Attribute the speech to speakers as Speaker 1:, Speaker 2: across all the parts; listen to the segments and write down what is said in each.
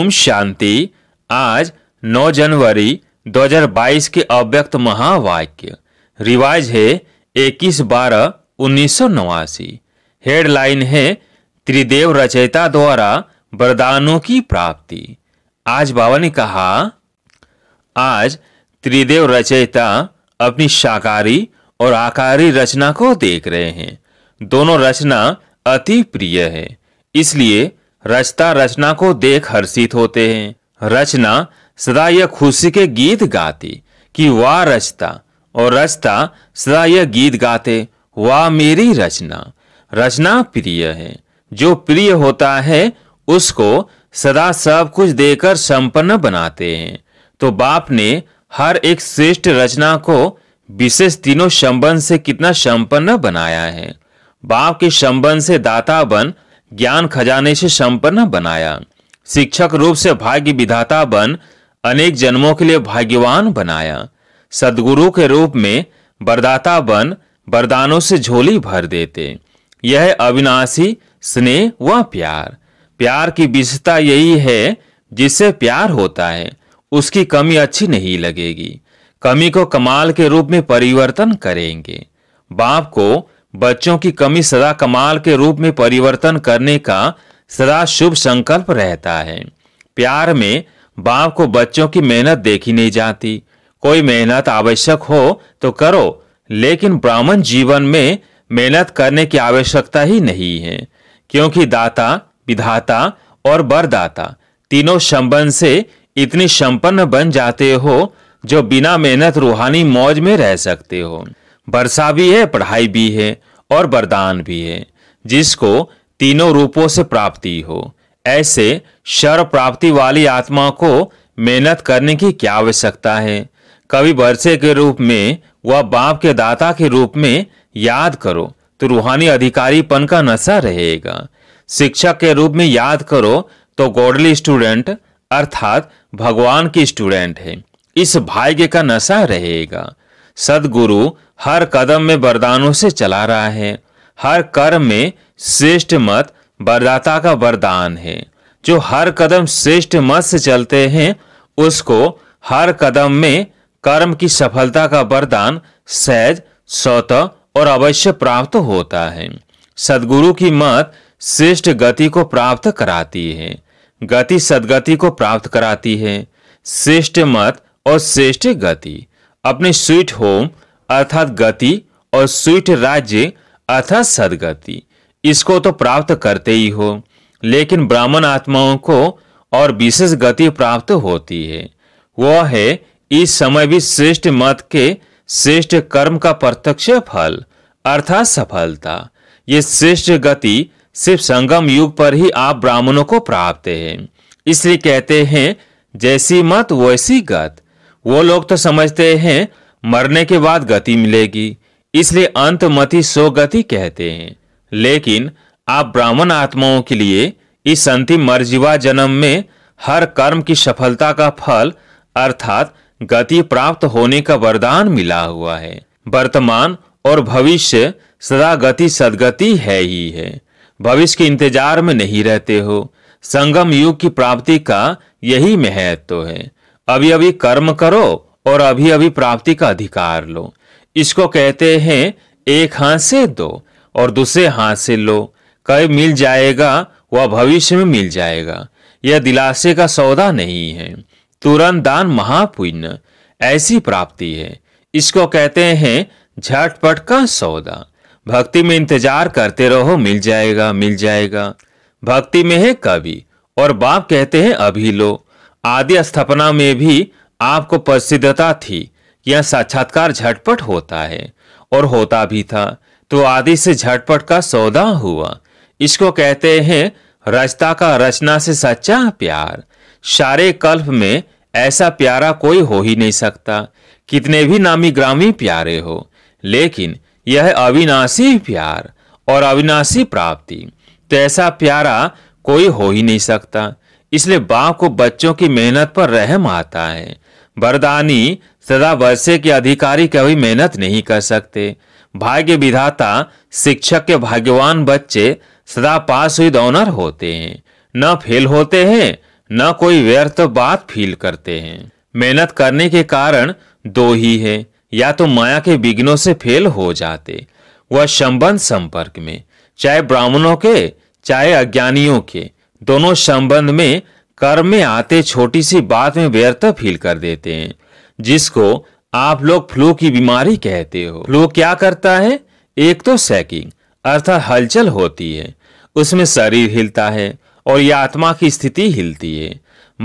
Speaker 1: ओम शांति आज 9 जनवरी 2022 के अव्यक्त महावाक्य रिवाज है 21 बारह उन्नीस हेडलाइन है त्रिदेव रचयिता द्वारा वरदानों की प्राप्ति आज बाबा ने कहा आज त्रिदेव रचयिता अपनी शाकारी और आकारी रचना को देख रहे हैं दोनों रचना अति प्रिय है इसलिए रचता रचना को देख हर्षित होते हैं रचना सदा यह खुशी के गीत गाती कि वाह रचता और रचता सदा यह गीत गाते वाह मेरी रचना रचना प्रिय है जो प्रिय होता है उसको सदा सब कुछ देकर संपन्न बनाते हैं तो बाप ने हर एक श्रेष्ठ रचना को विशेष तीनों संबंध से कितना संपन्न बनाया है बाप के संबंध से दाता बन ज्ञान खजाने से संपन्न बनाया शिक्षक रूप से भाग्य विधाता बन अनेक जन्मों के लिए भाग्यवान बनाया सदगुरु के रूप में बरदाता बन बरदानों से झोली भर देते यह अविनाशी स्नेह व प्यार प्यार की विशेषता यही है जिससे प्यार होता है उसकी कमी अच्छी नहीं लगेगी कमी को कमाल के रूप में परिवर्तन करेंगे बाप को बच्चों की कमी सदा कमाल के रूप में परिवर्तन करने का सदा शुभ संकल्प रहता है प्यार में बाप को बच्चों की मेहनत देखी नहीं जाती कोई मेहनत आवश्यक हो तो करो लेकिन ब्राह्मण जीवन में मेहनत करने की आवश्यकता ही नहीं है क्योंकि दाता विधाता और बरदाता तीनों संबंध से इतने संपन्न बन जाते हो जो बिना मेहनत रूहानी मौज में रह सकते हो वर्षा भी है पढ़ाई भी है और वरदान भी है जिसको तीनों रूपों से प्राप्ति हो ऐसे शर प्राप्ति वाली आत्मा को मेहनत करने की क्या आवश्यकता है कभी वर्षे के रूप में व बाप के दाता के रूप में याद करो तो रूहानी अधिकारीपन का नशा रहेगा शिक्षक के रूप में याद करो तो गॉडली स्टूडेंट अर्थात भगवान की स्टूडेंट है इस भाग्य का नशा रहेगा सदगुरु हर कदम में वरदानों से चला रहा है हर कर्म में श्रेष्ठ मत वरदाता का वरदान है जो हर कदम श्रेष्ठ मत से चलते हैं उसको हर कदम में कर्म की सफलता का वरदान सहज स्वत और अवश्य प्राप्त होता है सदगुरु की मत श्रेष्ठ गति को प्राप्त कराती है गति सदगति को प्राप्त कराती है श्रेष्ठ मत और श्रेष्ठ गति अपने स्वीट होम अर्थात गति और स्वीट राज्य अर्थात सदगति इसको तो प्राप्त करते ही हो लेकिन ब्राह्मण आत्माओं को और विशेष गति प्राप्त होती है वह है इस समय भी श्रेष्ठ मत के श्रेष्ठ कर्म का प्रत्यक्ष फल अर्थात सफलता ये श्रेष्ठ गति सिर्फ संगम युग पर ही आप ब्राह्मणों को प्राप्त है इसलिए कहते हैं जैसी मत वैसी गत वो लोग तो समझते हैं मरने के बाद गति मिलेगी इसलिए अंतमति सो गति कहते हैं लेकिन आप ब्राह्मण आत्माओं के लिए इस अंतिम मर्जीवा जन्म में हर कर्म की सफलता का फल अर्थात गति प्राप्त होने का वरदान मिला हुआ है वर्तमान और भविष्य सदा गति सदगति है ही है भविष्य के इंतजार में नहीं रहते हो संगम युग की प्राप्ति का यही महत्व तो है अभी अभी कर्म करो और अभी अभी प्राप्ति का अधिकार लो इसको कहते हैं एक हाथ से दो और दूसरे हाथ से लो कब मिल जाएगा वह भविष्य में मिल जाएगा यह दिलासे का सौदा नहीं है तुरंत दान महापुण्य ऐसी प्राप्ति है इसको कहते हैं झटपट का सौदा भक्ति में इंतजार करते रहो मिल जाएगा मिल जाएगा भक्ति में है कवि और बाप कहते हैं अभी लो आदि स्थापना में भी आपको प्रसिद्धता थी यह साक्षात्कार झटपट होता है और होता भी था तो आदि से झटपट का सौदा हुआ इसको कहते हैं रचता का रचना से सच्चा प्यार सारे कल्प में ऐसा प्यारा कोई हो ही नहीं सकता कितने भी नामी ग्रामी प्यारे हो लेकिन यह अविनाशी प्यार और अविनाशी प्राप्ति तो ऐसा प्यारा कोई हो ही नहीं सकता इसलिए बाप को बच्चों की मेहनत पर रहम आता है बरदानी सदा वर्षे के अधिकारी कभी मेहनत नहीं कर सकते भाग्य विधाता शिक्षक के भाग्यवान बच्चे सदा पास हुई ऑनर होते हैं न फेल होते हैं न कोई व्यर्थ बात फील करते हैं मेहनत करने के कारण दो ही है या तो माया के विघ्नों से फेल हो जाते वह संबंध संपर्क में चाहे ब्राह्मणों के चाहे अज्ञानियों के दोनों संबंध में कर्म में आते छोटी सी बात में व्यर्थ फील कर देते हैं जिसको आप लोग फ्लू की बीमारी कहते हो फ्लू क्या करता है एक तो सैकिंग अर्थात हलचल होती है उसमें शरीर हिलता है और यह आत्मा की स्थिति हिलती है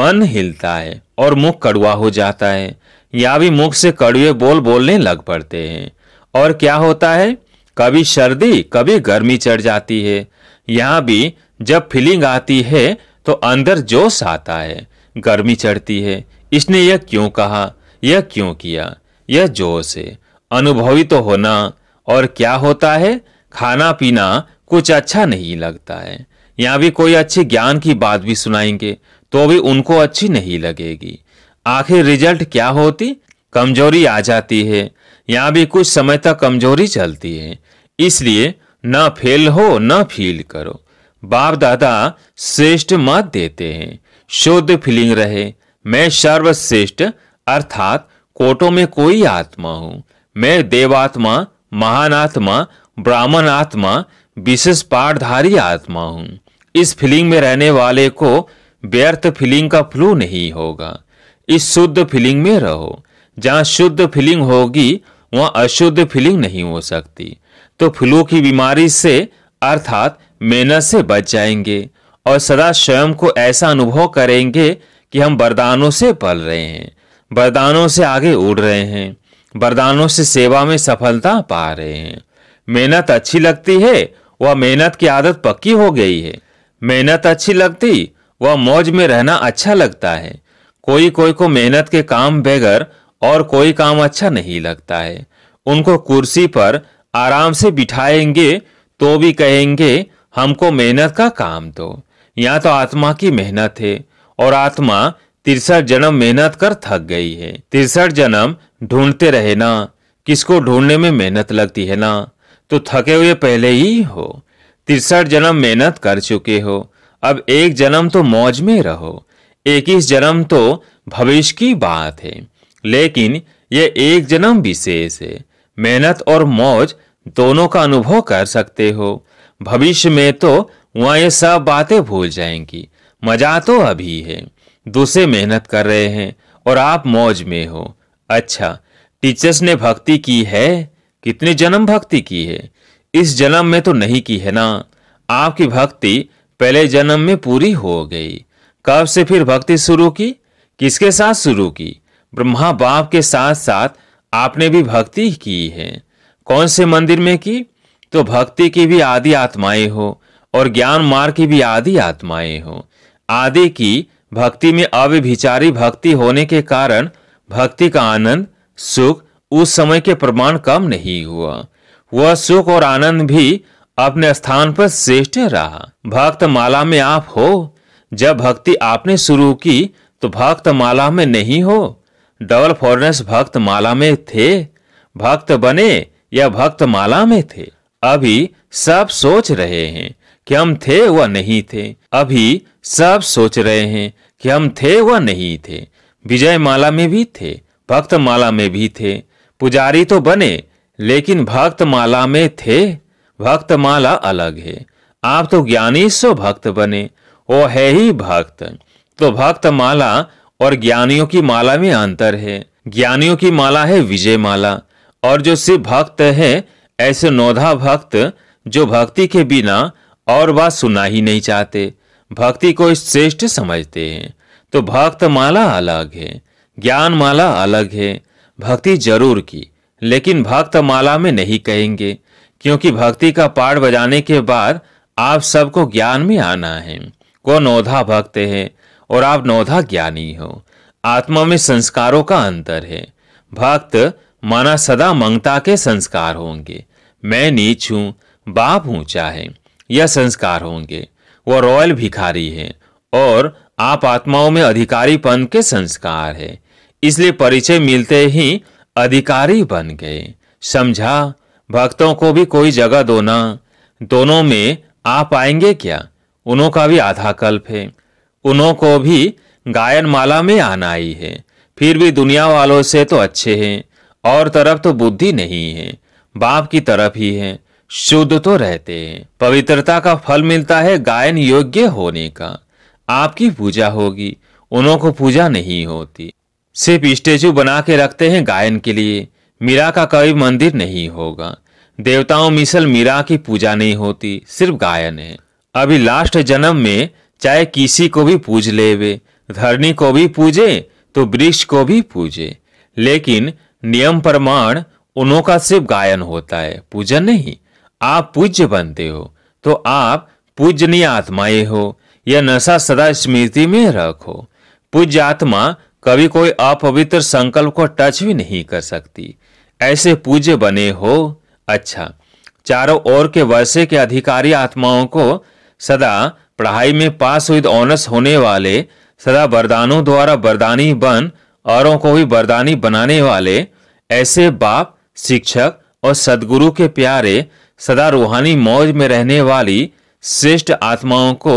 Speaker 1: मन हिलता है और मुख कड़वा हो जाता है या भी मुख से कड़वे बोल बोलने लग पड़ते हैं और क्या होता है कभी सर्दी कभी गर्मी चढ़ जाती है यहाँ भी जब फीलिंग आती है तो अंदर जोश आता है गर्मी चढ़ती है इसने यह क्यों कहा यह क्यों किया यह जोश है अनुभवी तो होना और क्या होता है खाना पीना कुछ अच्छा नहीं लगता है यहाँ भी कोई अच्छी ज्ञान की बात भी सुनाएंगे तो भी उनको अच्छी नहीं लगेगी आखिर रिजल्ट क्या होती कमजोरी आ जाती है यहाँ भी कुछ समय तक कमजोरी चलती है इसलिए न फेल हो न फील करो बाप दादा श्रेष्ठ मत देते हैं शुद्ध फीलिंग रहे मैं सर्वश्रेष्ठ अर्थात कोटो में कोई आत्मा हूँ मैं देवात्मा महान आत्मा ब्राह्मण आत्मा विशेष पाठधारी आत्मा हूँ इस फीलिंग में रहने वाले को व्यर्थ फीलिंग का फ्लू नहीं होगा इस शुद्ध फीलिंग में रहो जहाँ शुद्ध फीलिंग होगी वहाँ अशुद्ध फीलिंग नहीं हो सकती तो फ्लू की बीमारी से अर्थात मेहनत से बच जाएंगे और सदा स्वयं को ऐसा अनुभव करेंगे कि हम वरदानों से पल रहे हैं वरदानों से आगे उड़ रहे हैं वरदानों से सेवा में सफलता पा रहे हैं मेहनत अच्छी लगती है वह मेहनत की आदत पक्की हो गई है मेहनत अच्छी लगती वह मौज में रहना अच्छा लगता है कोई कोई को मेहनत के काम बगैर और कोई काम अच्छा नहीं लगता है उनको कुर्सी पर आराम से बिठाएंगे तो भी कहेंगे हमको मेहनत का काम दो यहाँ तो आत्मा की मेहनत है और आत्मा तिरसठ जन्म मेहनत कर थक गई है तिरसठ जन्म ढूंढते रहे ना किसको ढूंढने में मेहनत लगती है ना तो थके हुए पहले ही हो तिरसठ जन्म मेहनत कर चुके हो अब एक जन्म तो मौज में रहो इक्कीस जन्म तो भविष्य की बात है लेकिन यह एक जन्म विशेष है मेहनत और मौज दोनों का अनुभव कर सकते हो भविष्य में तो वह ये सब बातें भूल जाएंगी मजा तो अभी है दूसरे मेहनत कर रहे हैं और आप मौज में हो अच्छा टीचर्स ने भक्ति की है कितने जन्म भक्ति की है इस जन्म में तो नहीं की है ना आपकी भक्ति पहले जन्म में पूरी हो गई कब से फिर भक्ति शुरू की किसके साथ शुरू की ब्रह्मा बाप के साथ साथ आपने भी भक्ति की है कौन से मंदिर में की तो भक्ति की भी आदि आत्माएं हो और ज्ञान मार्ग की भी आदि आत्माएं हो आदि की भक्ति में अविभिचारी भक्ति होने के कारण भक्ति का आनंद सुख उस समय के प्रमाण कम नहीं हुआ वह सुख और आनंद भी अपने स्थान पर श्रेष्ठ रहा भक्त माला में आप हो जब भक्ति आपने शुरू की तो भक्त माला में नहीं हो डबल फॉरनेस भक्त माला में थे भक्त बने या भक्त माला में थे अभी सब सोच रहे हैं कि हम थे व नहीं थे अभी सब सोच रहे हैं कि हम थे व नहीं थे विजय माला में भी थे भक्त माला में भी थे पुजारी तो बने लेकिन भक्त माला में थे भक्त माला अलग है आप तो ज्ञानी सो भक्त बने वो है ही भक्त तो भक्त माला और ज्ञानियों की माला में अंतर है ज्ञानियों की माला है विजय माला और जो सिर्फ भक्त है ऐसे नौधा भक्त जो भक्ति के बिना और बात सुना ही नहीं चाहते भक्ति को श्रेष्ठ समझते हैं तो भक्त माला अलग है ज्ञान माला अलग है भक्ति जरूर की लेकिन भक्त माला में नहीं कहेंगे क्योंकि भक्ति का पाठ बजाने के बाद आप सबको ज्ञान में आना है को नौधा भक्त है और आप नौधा ज्ञानी हो आत्मा में संस्कारों का अंतर है भक्त माना सदा मंगता के संस्कार होंगे मैं नीच हूँ बाप ऊंचा है यह संस्कार होंगे वह रॉयल भिखारी है और आप आत्माओं में अधिकारीपन के संस्कार है इसलिए परिचय मिलते ही अधिकारी बन गए समझा भक्तों को भी कोई जगह दो ना दोनों में आप आएंगे क्या उन्हों का भी आधा कल्प है उन्हों को भी गायन माला में आना ही है फिर भी दुनिया वालों से तो अच्छे हैं और तरफ तो बुद्धि नहीं है बाप की तरफ ही हैं शुद्ध तो रहते हैं पवित्रता का फल मिलता है गायन योग्य होने का आपकी पूजा होगी उन्हों को पूजा नहीं होती सिर्फ स्टेचू बना के रखते हैं गायन के लिए मीरा का कभी मंदिर नहीं होगा देवताओं मिसल मीरा की पूजा नहीं होती सिर्फ गायन है अभी लास्ट जन्म में चाहे किसी को भी पूज ले वे धरनी को भी पूजे तो वृक्ष को भी पूजे लेकिन नियम प्रमाण उन्हों का सिर्फ गायन होता है पूजन नहीं आप पूज्य बनते हो तो आप पूजनीय आत्माएं हो यह नशा सदा स्मृति में रखो पूज्य आत्मा कभी कोई अपवित्र संकल्प को टच भी नहीं कर सकती ऐसे पूज्य बने हो अच्छा चारों ओर के वर्षे के अधिकारी आत्माओं को सदा पढ़ाई में पास विद ऑनर्स होने वाले सदा वरदानों द्वारा वरदानी बन औरों को भी वरदानी बनाने वाले ऐसे बाप शिक्षक और सदगुरु के प्यारे सदा रूहानी मौज में रहने वाली श्रेष्ठ आत्माओं को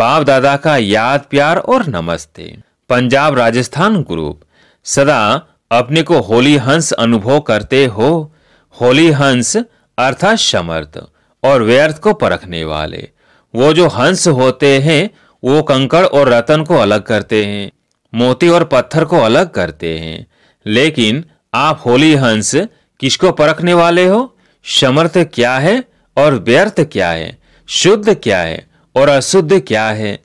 Speaker 1: बाप दादा का याद प्यार और नमस्ते पंजाब राजस्थान ग्रुप सदा अपने को होली हंस अनुभव करते हो होली हंस अर्थात समर्थ और व्यर्थ को परखने वाले वो जो हंस होते हैं वो कंकड़ और रतन को अलग करते हैं मोती और पत्थर को अलग करते हैं लेकिन आप होली हंस किसको परखने वाले हो समर्थ क्या है और व्यर्थ क्या है शुद्ध क्या है और अशुद्ध क्या है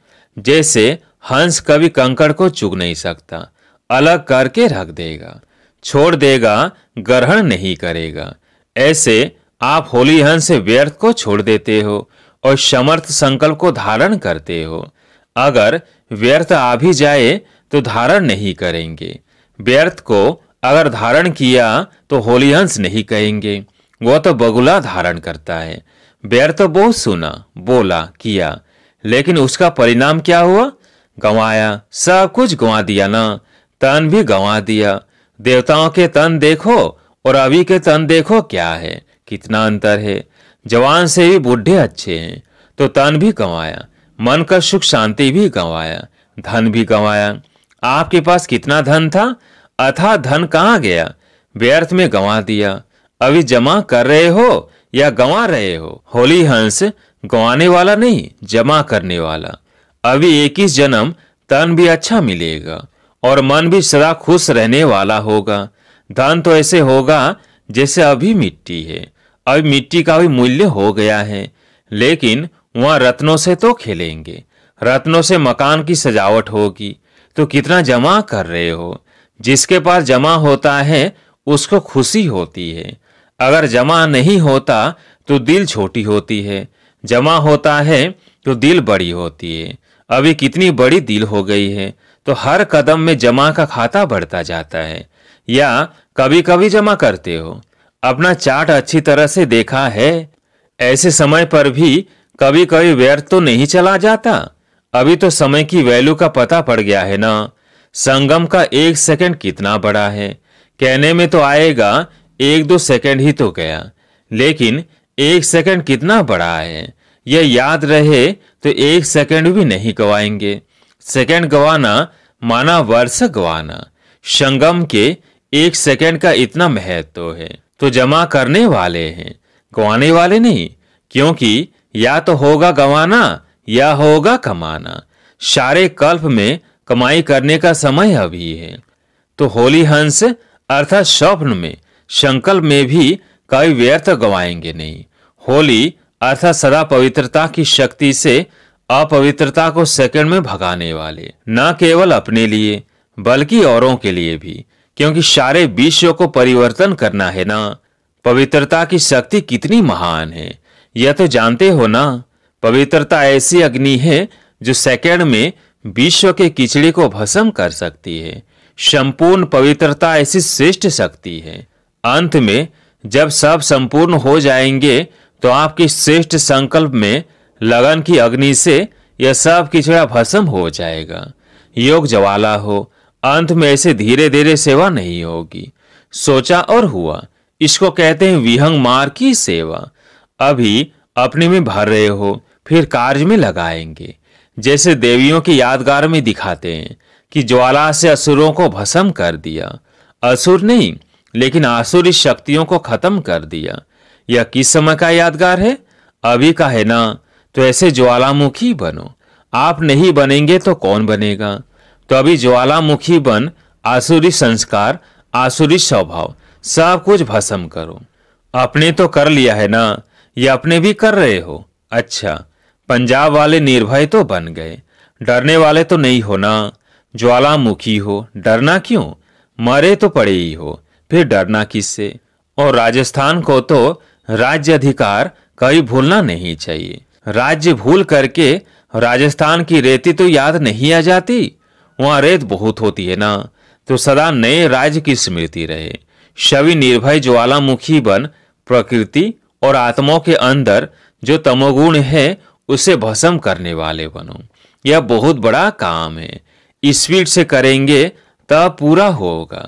Speaker 1: जैसे हंस कभी कंकड़ को चुग नहीं सकता अलग करके रख देगा छोड़ देगा ग्रहण नहीं करेगा ऐसे आप होली हंस व्यर्थ को छोड़ देते हो और समर्थ संकल्प को धारण करते हो अगर व्यर्थ आ भी जाए तो धारण नहीं करेंगे व्यर्थ को अगर धारण किया तो होलीहंस नहीं कहेंगे वह तो बगुला धारण करता है बैर तो बहुत सुना बोला किया लेकिन उसका परिणाम क्या हुआ गंवाया सब कुछ गंवा दिया ना तन भी गंवा दिया देवताओं के तन देखो और अभी के तन देखो क्या है कितना अंतर है जवान से भी बुढे अच्छे हैं तो तन भी गंवाया मन का सुख शांति भी गंवाया धन भी गंवाया आपके पास कितना धन था अथा धन कहाँ गया व्यर्थ में गंवा दिया अभी जमा कर रहे हो या गंवा रहे हो होली हंस गंवाने वाला नहीं जमा करने वाला अभी ही जन्म तन भी अच्छा मिलेगा और मन भी सदा खुश रहने वाला होगा धन तो ऐसे होगा जैसे अभी मिट्टी है अभी मिट्टी का भी मूल्य हो गया है लेकिन वहाँ रत्नों से तो खेलेंगे रत्नों से मकान की सजावट होगी तो कितना जमा कर रहे हो जिसके पास जमा होता है उसको खुशी होती है अगर जमा नहीं होता तो दिल छोटी होती है जमा होता है तो दिल बड़ी होती है अभी कितनी बड़ी दिल हो गई है तो हर कदम में जमा का खाता बढ़ता जाता है या कभी कभी जमा करते हो अपना चार्ट अच्छी तरह से देखा है ऐसे समय पर भी कभी कभी व्यर्थ तो नहीं चला जाता अभी तो समय की वैल्यू का पता पड़ गया है ना संगम का एक सेकंड कितना बड़ा है कहने में तो आएगा एक दो सेकंड ही तो गया लेकिन एक सेकंड कितना बड़ा है यह याद रहे तो एक सेकंड भी नहीं गवाएंगे सेकंड गवाना माना वर्ष गवाना संगम के एक सेकंड का इतना महत्व है तो जमा करने वाले हैं गवाने वाले नहीं क्योंकि या तो होगा गंवाना या होगा कमाना सारे कल्प में कमाई करने का समय अभी है तो होली हंस अर्थात स्वप्न में संकल्प में भी कभी व्यर्थ गवाएंगे नहीं होली अर्थात सदा पवित्रता की शक्ति से अपवित्रता को सेकंड में भगाने वाले न केवल अपने लिए बल्कि औरों के लिए भी क्योंकि सारे विश्व को परिवर्तन करना है ना पवित्रता की शक्ति कितनी महान है यह तो जानते हो ना पवित्रता ऐसी अग्नि है जो सेकंड में विश्व के किचड़ी को भस्म कर सकती है संपूर्ण पवित्रता ऐसी श्रेष्ठ शक्ति है अंत में जब सब संपूर्ण हो जाएंगे तो आपके श्रेष्ठ संकल्प में लगन की अग्नि से यह सब किचड़ा भस्म हो जाएगा योग ज्वाला हो अंत में ऐसे धीरे धीरे सेवा नहीं होगी सोचा और हुआ इसको कहते हैं विहंग मार की सेवा अभी अपने में भर रहे हो फिर कार्य में लगाएंगे जैसे देवियों की यादगार में दिखाते हैं कि ज्वाला से असुरों को भस्म कर दिया असुर नहीं लेकिन आसुरी शक्तियों को खत्म कर दिया यह किस समय का यादगार है अभी का है ना तो ऐसे ज्वालामुखी बनो आप नहीं बनेंगे तो कौन बनेगा तो अभी ज्वालामुखी बन आसुरी संस्कार आसुरी स्वभाव सब कुछ भस्म करो अपने तो कर लिया है ना ये अपने भी कर रहे हो अच्छा पंजाब वाले निर्भय तो बन गए डरने वाले तो नहीं होना ज्वालामुखी हो डरना क्यों मरे तो पड़े ही हो फिर डरना किससे और राजस्थान को तो राज्य अधिकार कभी भूलना नहीं चाहिए राज्य भूल करके राजस्थान की रेती तो याद नहीं आ जाती वहाँ रेत बहुत होती है ना तो सदा नए राज्य की स्मृति रहे शवि निर्भय ज्वालामुखी बन प्रकृति और आत्माओं के अंदर जो तमोगुण है उसे भस्म करने वाले बनो यह बहुत बड़ा काम है स्पीड से करेंगे तब पूरा होगा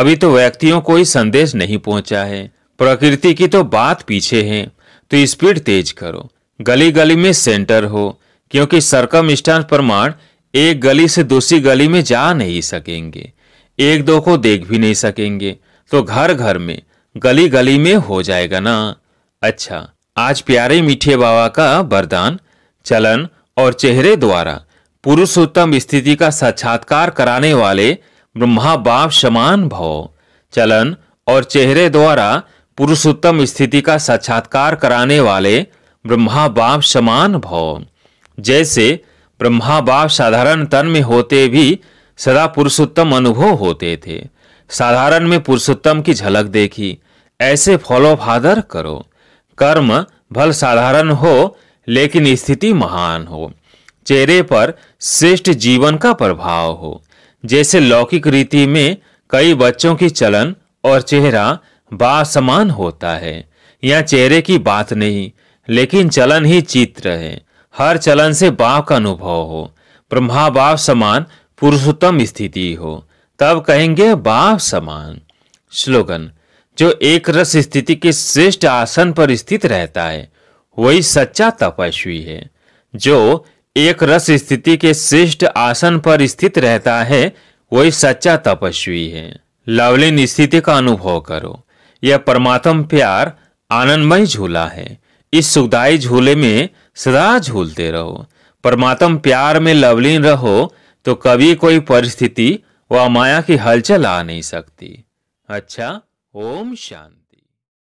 Speaker 1: अभी तो व्यक्तियों को ही संदेश नहीं पहुंचा है प्रकृति की तो बात पीछे है तो स्पीड तेज करो गली गली में सेंटर हो क्योंकि सरकम प्रमाण एक गली से दूसरी गली में जा नहीं सकेंगे एक दो को देख भी नहीं सकेंगे तो घर घर में गली गली में हो जाएगा ना अच्छा आज प्यारे मीठे बाबा का वरदान चलन और चेहरे द्वारा पुरुषोत्तम स्थिति का साक्षात्कार कराने वाले ब्रह्मा बाप समान भव चलन और चेहरे द्वारा पुरुषोत्तम स्थिति का साक्षात्कार कराने वाले ब्रह्मा बाप समान भव जैसे ब्रह्मा बाप साधारण तन में होते भी सदा पुरुषोत्तम अनुभव होते थे साधारण में पुरुषोत्तम की झलक देखी ऐसे फॉलो फादर करो कर्म भल साधारण हो लेकिन स्थिति महान हो चेहरे पर श्रेष्ठ जीवन का प्रभाव हो जैसे लौकिक रीति में कई बच्चों की चलन और चेहरा बासमान होता है यह चेहरे की बात नहीं लेकिन चलन ही चित्र है हर चलन से बाप का अनुभव हो ब्रह्मा बाप समान पुरुषोत्तम स्थिति हो तब कहेंगे बाप समान स्लोगन जो एक रस स्थिति के श्रेष्ठ आसन पर स्थित रहता है वही सच्चा तपस्वी है जो एक रस स्थिति के श्रेष्ठ आसन पर स्थित रहता है वही सच्चा तपस्वी है लवलीन स्थिति का अनुभव करो यह परमात्म प्यार आनंदमय झूला है इस सुखदायी झूले में सदा झूलते रहो परमात्म प्यार में लवलीन रहो तो कभी कोई परिस्थिति व माया की हलचल आ नहीं सकती अच्छा ओम शांति